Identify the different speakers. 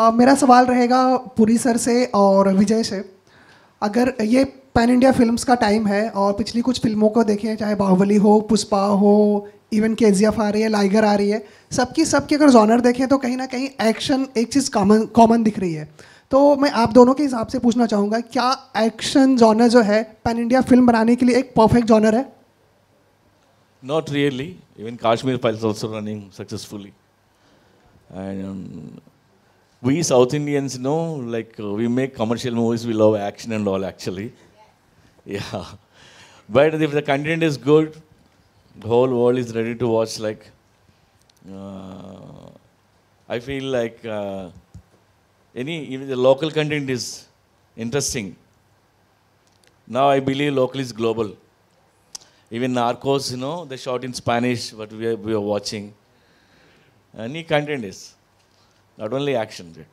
Speaker 1: मेरा सवाल रहेगा पुरी सर से और विजय से अगर ये पैन इंडिया फिल्म्स का टाइम है और पिछली कुछ फिल्मों को देखें चाहे बाहुबली हो पुष्पा हो इवन के आ रही है लाइगर आ रही है सबकी सबकी अगर जॉनर देखें तो कहीं ना कहीं एक्शन एक चीज़ कॉमन कॉमन दिख रही है तो मैं आप दोनों के हिसाब से पूछना चाहूँगा क्या एक्शन जॉनर जो है पैन इंडिया फिल्म बनाने के लिए एक परफेक्ट जॉनर है
Speaker 2: not really even Kashmir files also running successfully we South Indians know, like uh, we make commercial movies, we love action and all actually. Yeah. But if the content is good, the whole world is ready to watch like, uh, I feel like uh, any, even the local content is interesting. Now I believe local is global. Even Narcos, you know, they shot in Spanish, what we are, we are watching. Any content is not only action.